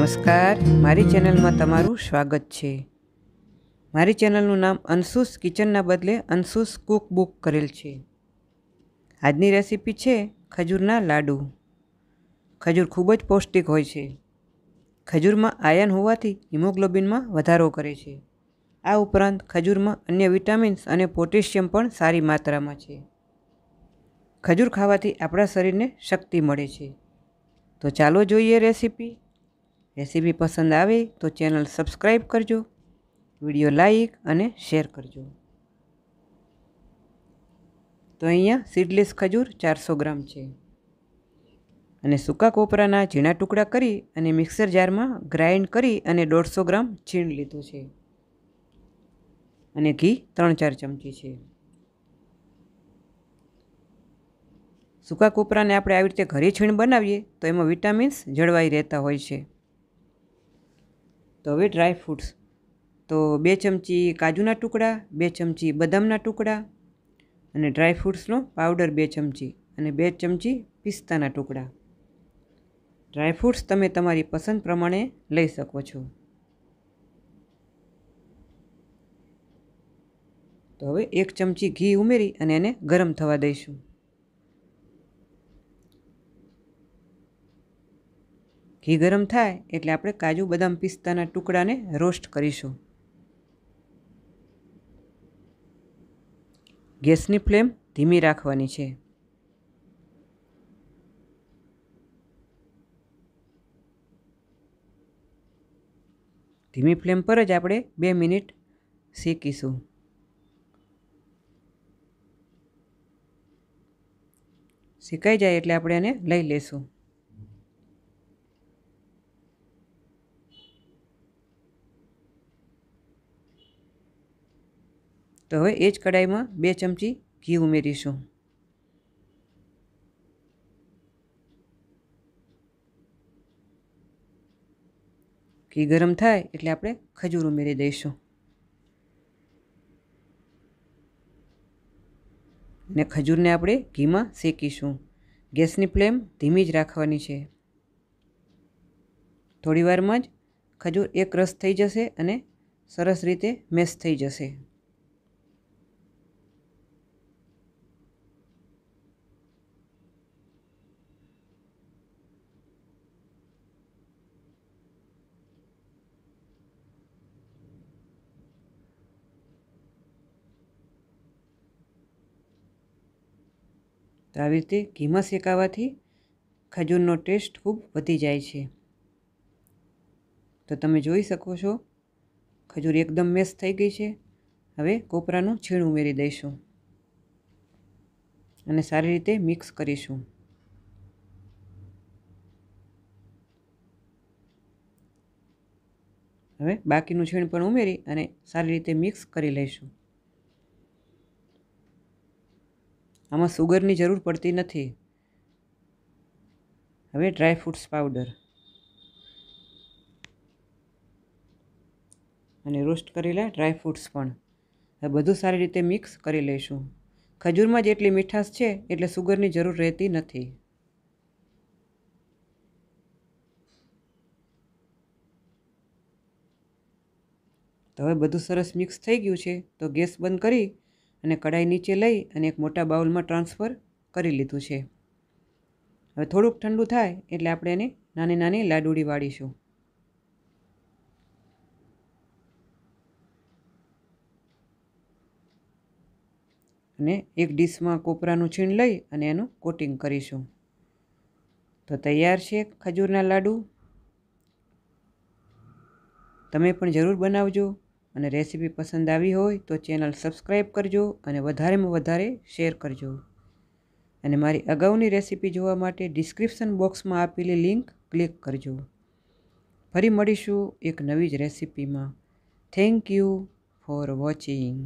નમસ્કાર મારી ચેનલમાં તમારું સ્વાગત છે મારી ચેનલનું નામ અંશુસ કિચનના બદલે અંશુસ કુક બુક કરેલ છે આજની રેસીપી છે ખજૂરના લાડુ ખજૂર ખૂબ જ પૌષ્ટિક હોય છે ખજૂરમાં આયન હોવાથી હિમોગ્લોબિનમાં વધારો કરે છે આ ઉપરાંત ખજૂરમાં અન્ય વિટામિન્સ અને પોટેશિયમ પણ સારી માત્રામાં છે ખજૂર ખાવાથી આપણા શરીરને શક્તિ મળે છે તો ચાલો જોઈએ રેસીપી રેસીપી પસંદ આવે તો ચેનલ સબસ્ક્રાઈબ કરજો વિડીયો લાઈક અને શેર કરજો તો અહીંયા સીડલેસ ખજૂર ચારસો ગ્રામ છે અને સૂકા કોપરાના ઝીણા ટુકડા કરી અને મિક્સર જારમાં ગ્રાઇન્ડ કરી અને દોઢસો ગ્રામ છીણ લીધું છે અને ઘી ત્રણ ચાર ચમચી છે સૂકા કોપરાને આપણે આવી રીતે ઘરે છીણ બનાવીએ તો એમાં વિટામિન્સ જળવાઈ રહેતા હોય છે તો હવે ડ્રાય ફ્રૂટ્સ તો બે ચમચી કાજુના ટુકડા બે ચમચી બદામના ટુકડા અને ડ્રાય ફ્રૂટ્સનો પાવડર બે ચમચી અને બે ચમચી પિસ્તાના ટુકડા ડ્રાય ફ્રૂટ્સ તમે તમારી પસંદ પ્રમાણે લઈ શકો છો તો હવે એક ચમચી ઘી ઉમેરી અને એને ગરમ થવા દઈશું ઘી ગરમ થાય એટલે આપણે કાજુ બદામ પિસ્તાના ટુકડાને રોસ્ટ કરીશું ગેસની ફ્લેમ ધીમી રાખવાની છે ધીમી ફ્લેમ પર જ આપણે બે મિનિટ શેકીશું શેકાઈ જાય એટલે આપણે એને લઈ લેશું તો હવે એ જ કઢાઈમાં બે ચમચી ઘી ઉમેરીશું ઘી ગરમ થાય એટલે આપણે ખજૂર ઉમેરી દઈશું ને ખજૂરને આપણે ઘીમાં શેકીશું ગેસની ફ્લેમ ધીમી જ રાખવાની છે થોડી વારમાં જ ખજૂર એક રસ થઈ જશે અને સરસ રીતે મેશ થઈ જશે તો આવી રીતે ઘીમાં શેકાવાથી ખજૂરનો ટેસ્ટ ખૂબ વધી જાય છે તો તમે જોઈ શકો છો ખજૂર એકદમ મેસ થઈ ગઈ છે હવે કોપરાનું છીણ ઉમેરી દઈશું અને સારી રીતે મિક્સ કરીશું હવે બાકીનું છીણ પણ ઉમેરી અને સારી રીતે મિક્સ કરી લઈશું આમાં સુગરની જરૂર પડતી નથી હવે ડ્રાય ફ્રૂટ્સ પાવડર અને રોસ્ટ કરેલા ડ્રાય ફ્રૂટ્સ પણ હવે બધું સારી રીતે મિક્સ કરી લઈશું ખજૂરમાં જેટલી મીઠાશ છે એટલે સુગરની જરૂર રહેતી નથી તો હવે બધું સરસ મિક્સ થઈ ગયું છે તો ગેસ બંધ કરી અને કઢાઈ નીચે લઈ અને એક મોટા બાઉલમાં ટ્રાન્સફર કરી લીધું છે હવે થોડુંક ઠંડુ થાય એટલે આપણે એને નાની નાની લાડુડી વાળીશું અને એક ડીશમાં કોપરાનું છીણ લઈ અને એનું કોટિંગ કરીશું તો તૈયાર છે ખજૂરના લાડુ તમે પણ જરૂર બનાવજો અને રેસીપી પસંદ આવી હોય તો ચેનલ સબસ્ક્રાઈબ કરજો અને વધારેમાં વધારે શેર કરજો અને મારી અગાઉની રેસીપી જોવા માટે ડિસ્ક્રિપ્શન બોક્સમાં આપેલી લિંક ક્લિક કરજો ફરી મળીશું એક નવી જ રેસીપીમાં થેન્ક યુ ફોર વોચિંગ